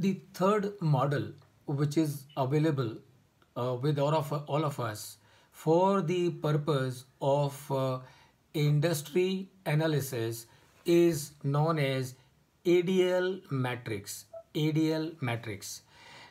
The third model, which is available uh, with all of, all of us for the purpose of uh, industry analysis is known as ADL matrix. ADL matrix.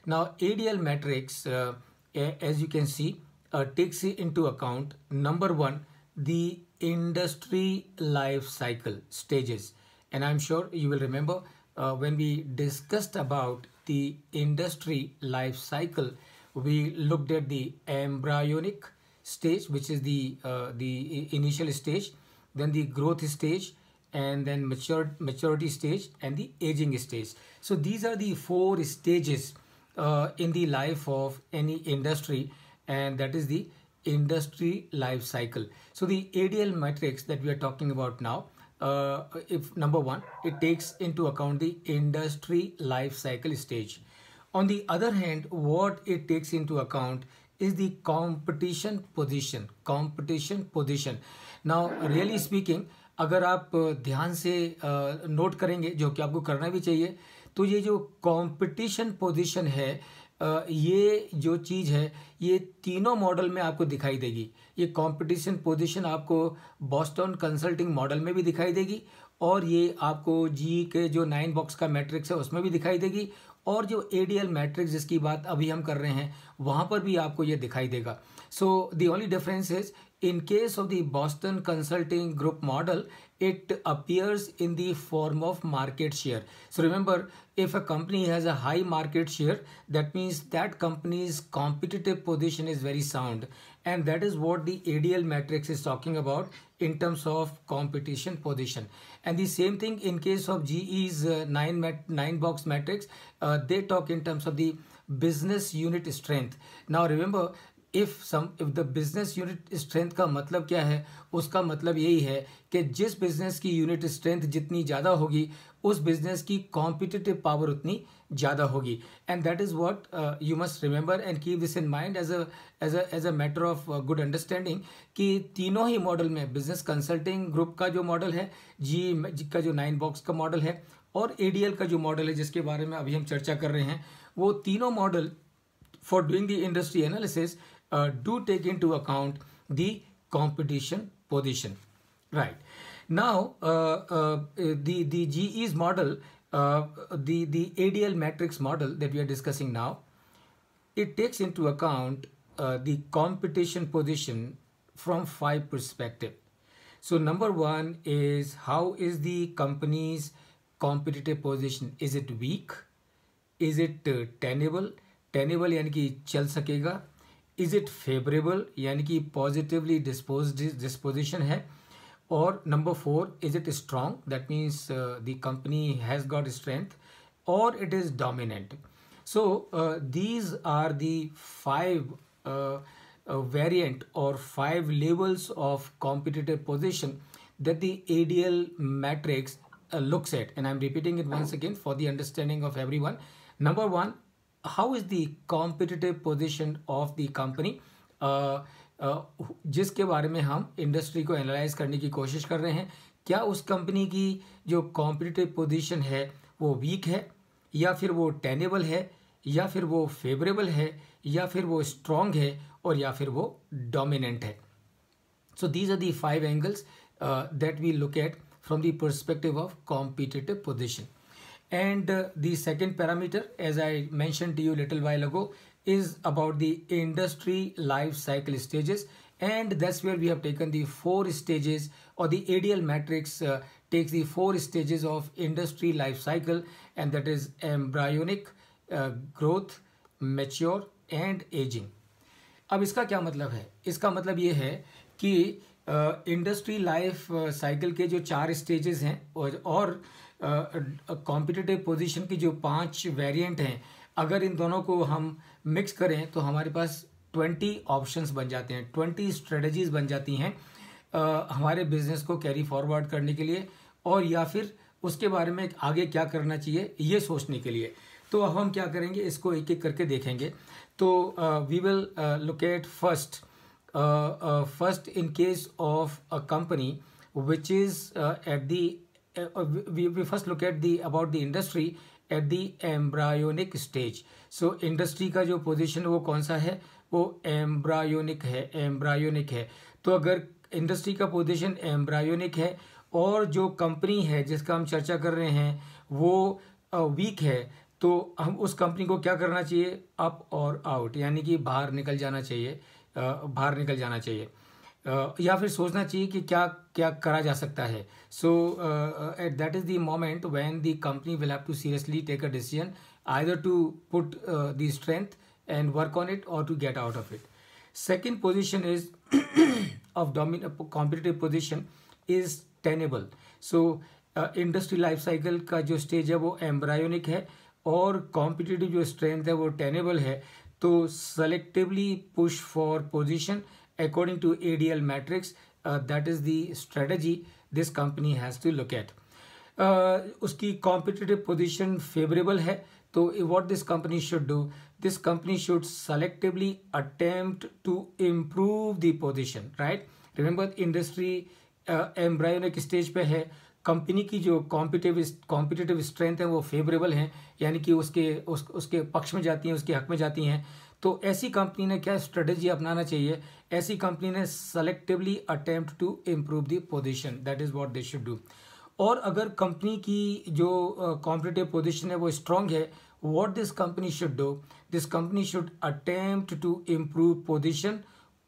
Now, ADL matrix, uh, as you can see, uh, takes into account number one, the industry life cycle stages. And I'm sure you will remember uh, when we discussed about the industry life cycle, we looked at the embryonic stage, which is the, uh, the initial stage, then the growth stage, and then mature, maturity stage and the aging stage. So these are the four stages uh, in the life of any industry and that is the industry life cycle. So the ADL matrix that we are talking about now uh, if number one, it takes into account the industry life cycle stage. On the other hand, what it takes into account is the competition position. Competition position. Now, really speaking, अगर आप ध्यान से note करेंगे जो कि आपको करना भी चाहिए तो ये जो कंपटीशन पोजीशन है ये जो चीज़ है ये तीनों मॉडल में आपको दिखाई देगी ये कंपटीशन पोजीशन आपको बॉस्टन कंसल्टिंग मॉडल में भी दिखाई देगी और ये आपको जी के जो नाइन बॉक्स का मैट्रिक्स है उसमें भी दिखाई देगी और जो ए डी एल मैट्रिक्स जिसकी बात अभी हम कर रहे हैं वहाँ पर भी आपको ये दिखाई देगा so the only difference is In case of the Boston Consulting Group model, it appears in the form of market share. So remember, if a company has a high market share, that means that company's competitive position is very sound. And that is what the ADL matrix is talking about in terms of competition position. And the same thing in case of GE's uh, nine, mat nine box matrix, uh, they talk in terms of the business unit strength. Now remember, if some if the business unit strength का मतलब क्या है उसका मतलब यही है कि जिस बिज़नेस की यूनिट स्ट्रेंथ जितनी ज़्यादा होगी उस बिज़नेस की कॉम्पिटिटिव पावर उतनी ज़्यादा होगी and that is what you must remember and keep this in mind as as as a as a matter of good understanding कि तीनों ही मॉडल में बिजनेस कंसल्टिंग ग्रुप का जो मॉडल है जी का जो नाइन बॉक्स का मॉडल है और ए का जो मॉडल है जिसके बारे में अभी हम चर्चा कर रहे हैं वो तीनों model for doing the industry analysis Uh, do take into account the competition position. Right. Now, uh, uh the, the GE's model, uh, the, the ADL matrix model that we are discussing now, it takes into account the competition position from five perspective. So number one is how is the company's competitive position? Is it weak? Is it tenable? Tenable, यानी कि चल सकेगा is it favorable, यानी positively disposed dispose disposition है और number four is it strong that means the company has got strength or it is dominant. So uh, these are the five uh, uh, variant or five levels of competitive position that the ADL matrix looks at. And I'm repeating it once again for the understanding of everyone. Number one how is the competitive position of the company uh, uh, जिसके बारे में हम industry को analyse करने की कोशिश कर रहे हैं क्या उस कंपनी की जो कॉम्पिटिटिव पोजिशन है वो वीक है या फिर वो टेनेबल है या फिर वो फेवरेबल है या फिर वो स्ट्रांग है और या फिर वो डोमिनेंट है so these are the five angles that we look at from the perspective of competitive position and uh, the second parameter as i mentioned to you little while ago is about the industry life cycle stages and that's where we have taken the four stages or the ADL matrix uh, takes the four stages of industry life cycle and that is embryonic uh, growth mature and aging ab iska kya matlab hai iska matlab ye hai ki industry life cycle के जो चार stages हैं और, और competitive position की जो पांच variant हैं अगर इन दोनों को हम मिक्स करें तो हमारे पास ट्वेंटी ऑप्शंस बन जाते हैं ट्वेंटी स्ट्रेटजीज बन जाती हैं uh, हमारे बिजनेस को कैरी फॉरवर्ड करने के लिए और या फिर उसके बारे में आगे क्या करना चाहिए ये सोचने के लिए तो अब हम क्या करेंगे इसको एक एक करके देखेंगे तो we will locate first first in case of a company which is at the uh, we, we first look at the about the industry at the embryonic stage so industry का जो पोजीशन वो कौन सा है वो embryonic है embryonic है तो अगर इंडस्ट्री का पोजीशन एम्ब्रायोनिक है और जो कंपनी है जिसका हम चर्चा कर रहे हैं वो वीक uh, है तो हम उस कंपनी को क्या करना चाहिए अप और आउट यानी कि बाहर निकल जाना चाहिए uh, बाहर निकल जाना चाहिए या फिर सोचना चाहिए कि क्या क्या करा जा सकता है so at that is the moment when the company will have to seriously take a decision either to put the strength and work on it और to get out of it second position is of dominant competitive position is tenable so industry life cycle का जो stage है वो embryonic है और competitive जो strength है वो टेनेबल है तो selectively push for position according to ADL matrix. Uh, that is the strategy this company has to look at. Uh, उसकी competitive position favorable है तो what this company should do this company should selectively attempt to improve the position right remember industry uh, embryonic stage पे है company की जो competitive competitive strength है वो favourable है यानी कि उसके उस, उसके पक्ष में जाती हैं उसके हक में जाती हैं तो ऐसी कंपनी ने क्या स्ट्रेटेजी अपनाना चाहिए ऐसी कंपनी ने selectively attempt to improve the position that is what they should do और अगर कंपनी की जो कॉम्पिटेटिव uh, पोजीशन है वो स्ट्रांग है what this company should do this company should attempt to improve position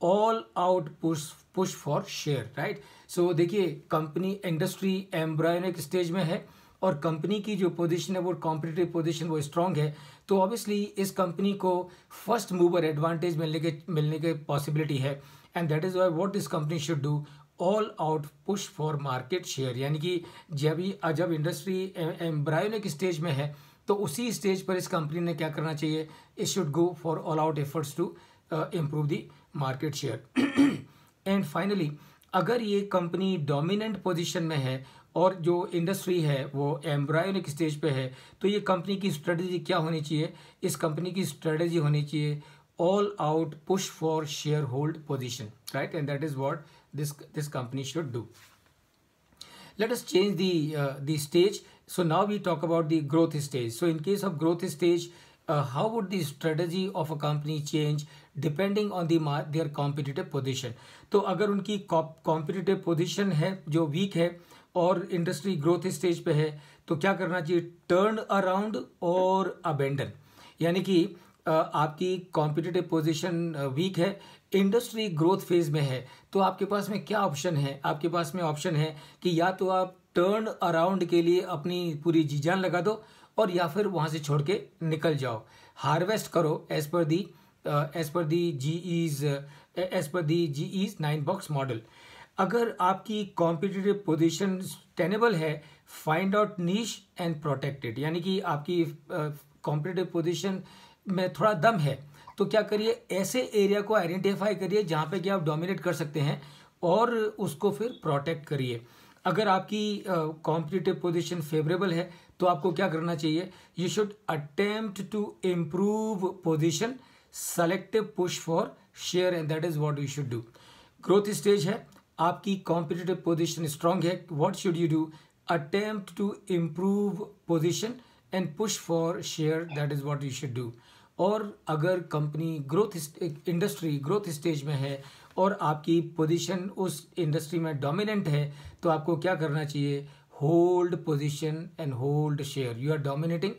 all out push push for share right so देखिए company industry embryonic stage में है और कंपनी की जो पोजीशन है वो कॉम्पिटेटिव पोजीशन वो स्ट्रांग है तो ऑब्वियसली इस कंपनी को फर्स्ट मूवर एडवांटेज मिलने के मिलने के पॉसिबिलिटी है and that is why what this company should do all out push for market share यानी कि जब ही जब इंडस्ट्री एम्ब्रायोनिक स्टेज में है तो उसी स्टेज पर इस कंपनी ने क्या करना चाहिए it should go for all out efforts to improve the market share and finally अगर ये कंपनी डोमिनेंट पोजीशन में है और जो इंडस्ट्री है वो एम्ब्रायोनिक स्टेज पे है तो ये कंपनी की स्ट्रेटजी क्या होनी चाहिए इस कंपनी की स्ट्रेटजी होनी चाहिए all out push for share hold position right and that is what this this company should do let's change the the stage so now we talk about the growth stage so so in case of growth stage uh, how would the strategy of depending on the their competitive position तो अगर उनकी competitive position है जो week है और industry growth stage पे है तो क्या करना चाहिए टर्न अराउंड और अबेंडन यानी कि आपकी कॉम्पिटिटिव पोजीशन वीक है इंडस्ट्री ग्रोथ फेज में है तो आपके पास में क्या ऑप्शन है आपके पास में ऑप्शन है कि या तो आप टर्न अराउंड के लिए अपनी पूरी जी जान लगा दो और या फिर वहाँ से छोड़ के निकल जाओ हार्वेस्ट करो as per the as per the G is as per the G is nine box model अगर आपकी कॉम्पिटिटिव पोजिशन टेनेबल है find out niche and protected यानी कि आपकी कॉम्पिटिटिव पोजिशन में थोड़ा दम है तो क्या करिए ऐसे एरिया को आइडेंटिफाई करिए जहाँ पे कि आप डोमिनेट कर सकते हैं और उसको फिर प्रोटेक्ट करिए अगर आपकी कॉम्पिटिटिव पोजिशन फेवरेबल है तो आपको क्या करना चाहिए you should attempt to improve position selective push for share and that is what you should do growth stage है आपकी कॉम्पिटेटिव पोजिशन स्ट्रांग है what should you do attempt to improve position and push for share that is what you should do और अगर company growth industry growth stage में है और आपकी position उस इंडस्ट्री में डोमिनेंट है तो आपको क्या करना चाहिए hold position and hold share you are dominating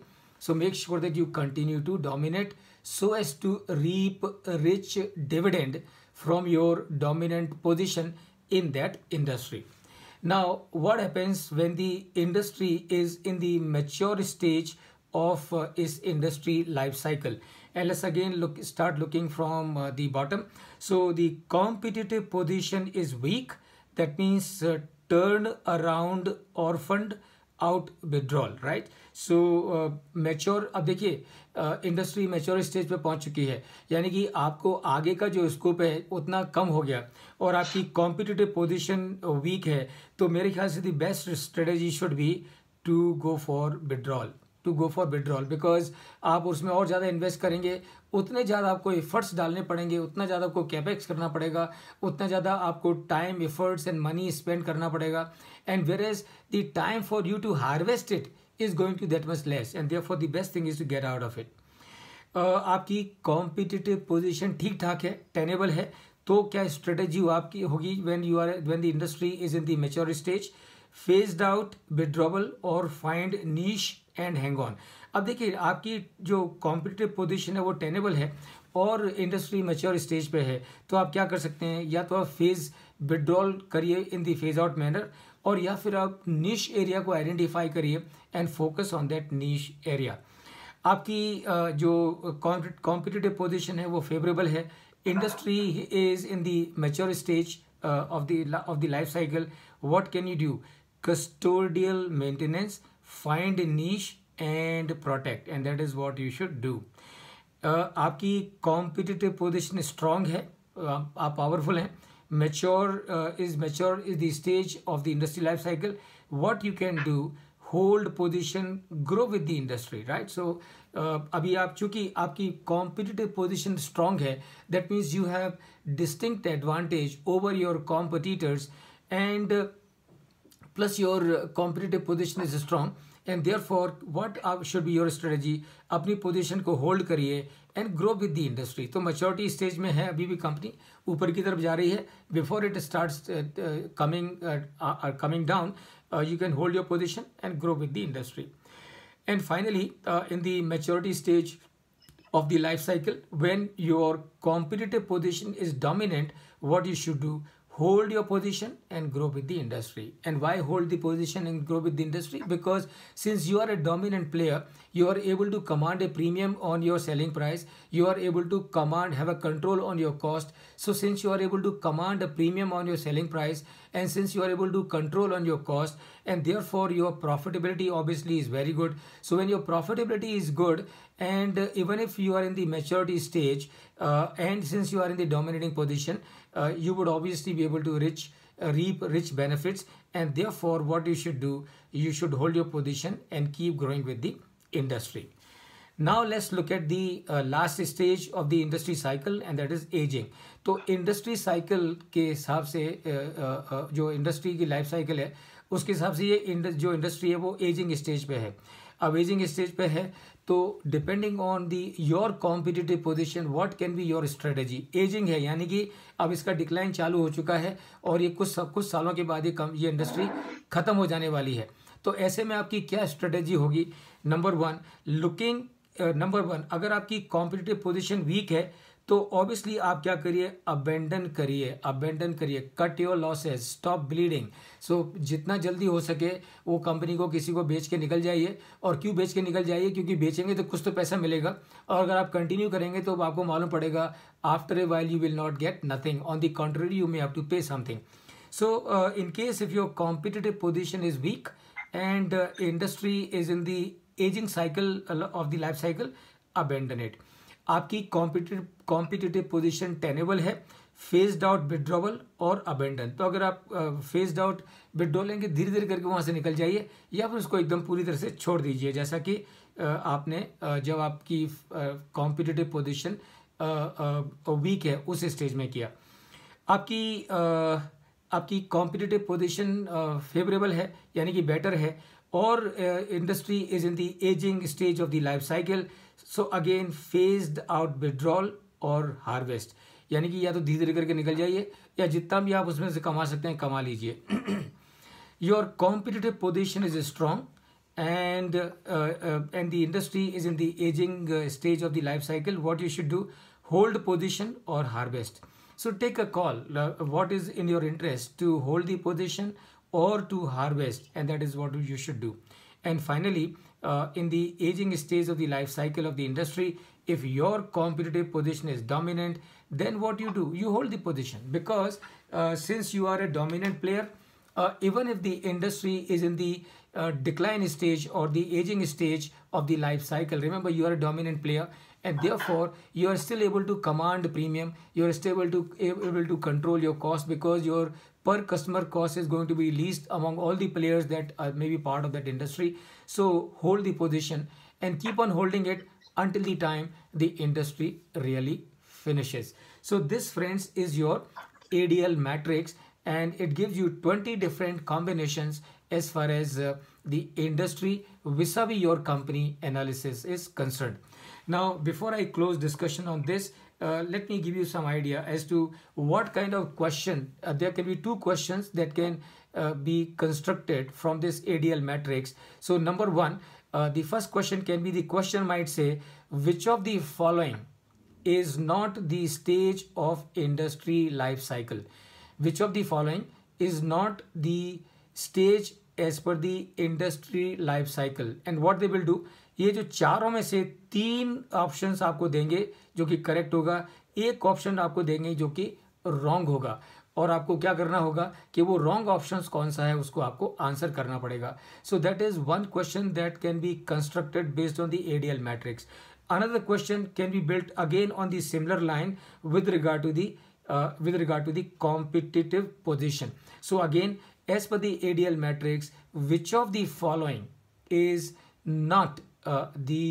so make sure that you continue to dominate so as to reap rich dividend from your dominant position in that industry. Now, what happens when the industry is in the mature stage of uh, its industry life cycle? And let's again look, start looking from uh, the bottom. So the competitive position is weak. That means uh, turned around, orphaned, out withdrawal right so mature अब देखिए industry mature stage पे पहुंच चुकी है यानी कि आपको आगे का जो स्कोप है उतना कम हो गया और आपकी कॉम्पिटिटिव पोजिशन वीक है तो मेरे ख्याल से the best strategy should be to go for withdrawal to go for withdrawal because आप उसमें और ज़्यादा इन्वेस्ट करेंगे उतने ज़्यादा आपको एफर्ट्स डालने पड़ेंगे उतना ज़्यादा आपको कैपेक्स करना पड़ेगा उतना ज़्यादा आपको time efforts and money spend करना पड़ेगा and where is the time for you to harvest it is going to that much less and therefore the best thing is to get out of it आपकी competitive position ठीक ठाक है tenable है तो क्या strategy आपकी होगी when you are when the industry is in the mature stage phased out withdrawal और find niche and hang on अब देखिए आपकी जो कॉम्पिटिटिव पोजीशन है वो टेनेबल है और इंडस्ट्री मेच्योर स्टेज पे है तो आप क्या कर सकते हैं या तो आप फेज़ विड्रॉल करिए in the phase out manner और या फिर आप नीश एरिया को आइडेंटिफाई करिए and focus on that niche area आपकी जो कॉम्पिटिटिव पोजिशन है वो फेवरेबल है industry is in the mature stage of the of the life cycle what can you do custodial maintenance, find a niche and protect and that is what you should do. Uh, आपकी competitive position strong है uh, आप powerful हैं mature uh, is mature is the stage of the industry life cycle what you can do hold position grow with the industry right so uh, अभी आप चूंकि आपकी competitive position strong है that means you have distinct advantage over your competitors and uh, plus your uh, competitive position is strong and therefore what should be your strategy apni position ko hold kariye and grow with the industry So maturity stage mein hai abhi bhi company upar ki taraf ja rahi hai before it starts uh, uh, coming uh, coming down you can hold your position and grow with the industry and finally in the maturity stage of the life cycle when your competitive position is dominant what you should do hold your position and grow with the industry. And why hold the position and grow with the industry? Because since you are a dominant player, you are able to command a premium on your selling price. You are able to command, have a control on your cost. So since you are able to command a premium on your selling price and since you are able to control on your cost and therefore your profitability obviously is very good. So when your profitability is good and even if you are in the maturity stage uh, and since you are in the dominating position, uh, you would obviously be able to reach uh, reap rich benefits and therefore what you should do you should hold your position and keep growing with the industry now let's look at the uh, last stage of the industry cycle and that is aging So, industry cycle के हिसाब से jo uh, uh, industry ki life cycle hai. उसके हिसाब से ये end, जो industry है वो एजिंग स्टेज पे है अब एजिंग स्टेज पे है तो depending on the your competitive position what can be your strategy ageing है यानी कि अब इसका डिक्लाइन चालू हो चुका है और ये कुछ कुछ सालों के बाद ही कम ये इंडस्ट्री ख़त्म हो जाने वाली है तो ऐसे में आपकी क्या स्ट्रेटेजी होगी number one looking number one अगर आपकी कॉम्पिटिटिव पोजिशन वीक है तो ऑब्वियसली आप क्या करिए अबेंडन करिए अबेंडन करिए cut your losses stop bleeding so जितना जल्दी हो सके वो कंपनी को किसी को बेच के निकल जाइए और क्यों बेच के निकल जाइए क्योंकि बेचेंगे तो कुछ तो पैसा मिलेगा और अगर आप कंटिन्यू करेंगे तो आपको मालूम पड़ेगा after a while you will not get nothing on the contrary you may have to pay something so in case if your competitive position is weak and industry is in the ageing cycle of the life cycle abandon it आपकी competitive competitive position tenable है phased out withdrawal और abandon तो अगर आप faced out withdraw लेंगे धीरे धीरे करके वहाँ से निकल जाइए या फिर उसको एकदम पूरी तरह से छोड़ दीजिए जैसा कि आपने जब आपकी कॉम्पिटिटिव पोजिशन वीक है उस स्टेज में किया आपकी आपकी कॉम्पिटिटिव पोजिशन फेवरेबल है यानी कि बेटर है और industry is in the ageing stage of the life cycle so again phased out withdrawal और हार्वेस्ट यानी कि या तो धीरे धीरे करके निकल जाइए या जितना भी आप उसमें से कमा सकते हैं कमा लीजिए your competitive position is strong and and the industry is in the ageing stage of the life cycle what you should do hold position और harvest so take a call what is in your interest to hold the position और to harvest and that is what you should do and finally in the ageing stage of the life cycle of the industry If your competitive position is dominant, then what you do? You hold the position because uh, since you are a dominant player, uh, even if the industry is in the uh, decline stage or the aging stage of the life cycle, remember you are a dominant player and therefore you are still able to command premium, you are still able to, able to control your cost because your per customer cost is going to be least among all the players that may be part of that industry. So hold the position and keep on holding it until the time the industry really finishes. So this friends is your ADL matrix and it gives you 20 different combinations as far as uh, the industry vis-a-vis your company analysis is concerned. Now, before I close discussion on this, uh, let me give you some idea as to what kind of question, uh, there can be two questions that can uh, be constructed from this ADL matrix. So number one, uh, the first question can be the question might say which of the following is not the stage of industry life cycle which of the following is not the stage as per the industry life cycle and what they will do ये जो चारों में से तीन options आपको देंगे जो कि करेक्ट होगा एक ऑप्शन आपको देंगे जो कि रॉन्ग होगा और आपको क्या करना होगा कि वो रॉन्ग ऑप्शन कौन सा है उसको आपको आंसर करना पड़ेगा so that is one question that can be constructed based on the ADL matrix another question can be built again on the similar line with regard to the with regard to the competitive position so again as per the ADL matrix which of the following is not the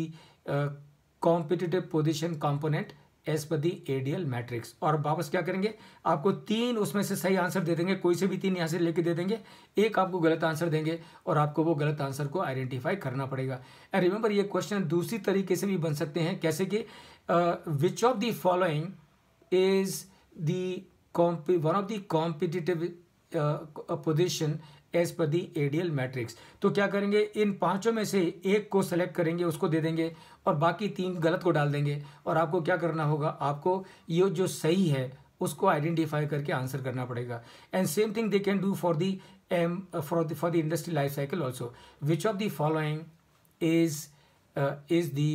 competitive position component as per the एडियल matrix और वापस क्या करेंगे आपको तीन उसमें से सही answer दे देंगे कोई से भी तीन यहाँ से लेके दे देंगे एक आपको गलत आंसर देंगे और आपको वो गलत आंसर को आइडेंटिफाई करना पड़ेगा एंड रिमेंबर ये क्वेश्चन दूसरी तरीके से भी बन सकते हैं कैसे कि which of the following is the one of the competitive position as per the एडियल matrix तो क्या करेंगे इन पांचों में से एक को सेलेक्ट करेंगे उसको दे देंगे और बाकी तीन गलत को डाल देंगे और आपको क्या करना होगा आपको ये जो सही है उसको आइडेंटिफाई करके आंसर करना पड़ेगा and same thing they can do for the M for for the industry life cycle also which of the following is is the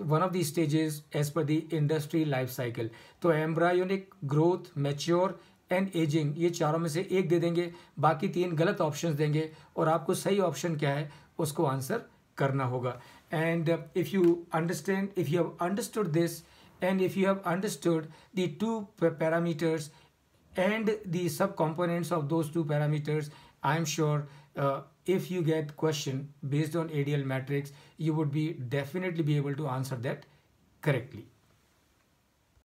one of the stages as per the industry life cycle तो embryonic growth mature and ageing ये चारों में से एक दे देंगे बाकी तीन गलत ऑप्शन देंगे और आपको सही ऑप्शन क्या है उसको आंसर करना होगा and if you understand if you have understood this and if you have understood the two parameters and the sub components of those two parameters I am sure if you get question based on ADL matrix you would be definitely be able to answer that correctly